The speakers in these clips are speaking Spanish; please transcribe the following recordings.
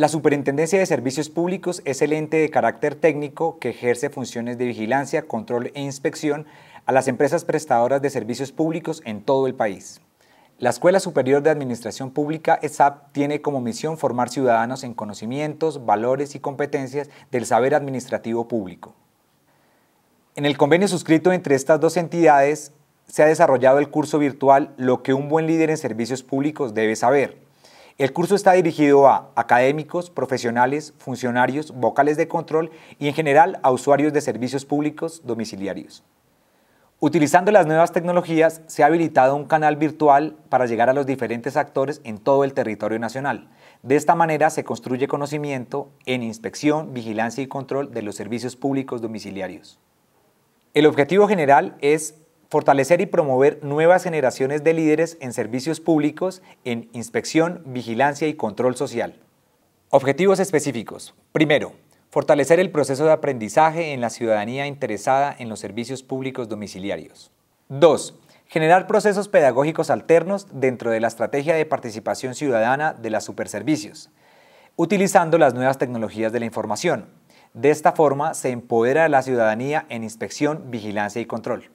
La Superintendencia de Servicios Públicos es el ente de carácter técnico que ejerce funciones de vigilancia, control e inspección a las empresas prestadoras de servicios públicos en todo el país. La Escuela Superior de Administración Pública, ESAP, tiene como misión formar ciudadanos en conocimientos, valores y competencias del saber administrativo público. En el convenio suscrito entre estas dos entidades, se ha desarrollado el curso virtual Lo que un buen líder en servicios públicos debe saber, el curso está dirigido a académicos, profesionales, funcionarios, vocales de control y en general a usuarios de servicios públicos domiciliarios. Utilizando las nuevas tecnologías, se ha habilitado un canal virtual para llegar a los diferentes actores en todo el territorio nacional. De esta manera se construye conocimiento en inspección, vigilancia y control de los servicios públicos domiciliarios. El objetivo general es fortalecer y promover nuevas generaciones de líderes en servicios públicos, en inspección, vigilancia y control social. Objetivos específicos. Primero, fortalecer el proceso de aprendizaje en la ciudadanía interesada en los servicios públicos domiciliarios. Dos, Generar procesos pedagógicos alternos dentro de la estrategia de participación ciudadana de las superservicios, utilizando las nuevas tecnologías de la información. De esta forma se empodera a la ciudadanía en inspección, vigilancia y control.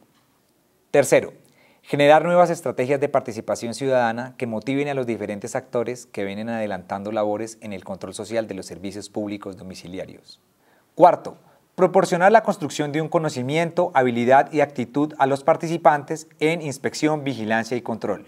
Tercero, generar nuevas estrategias de participación ciudadana que motiven a los diferentes actores que vienen adelantando labores en el control social de los servicios públicos domiciliarios. Cuarto, proporcionar la construcción de un conocimiento, habilidad y actitud a los participantes en inspección, vigilancia y control.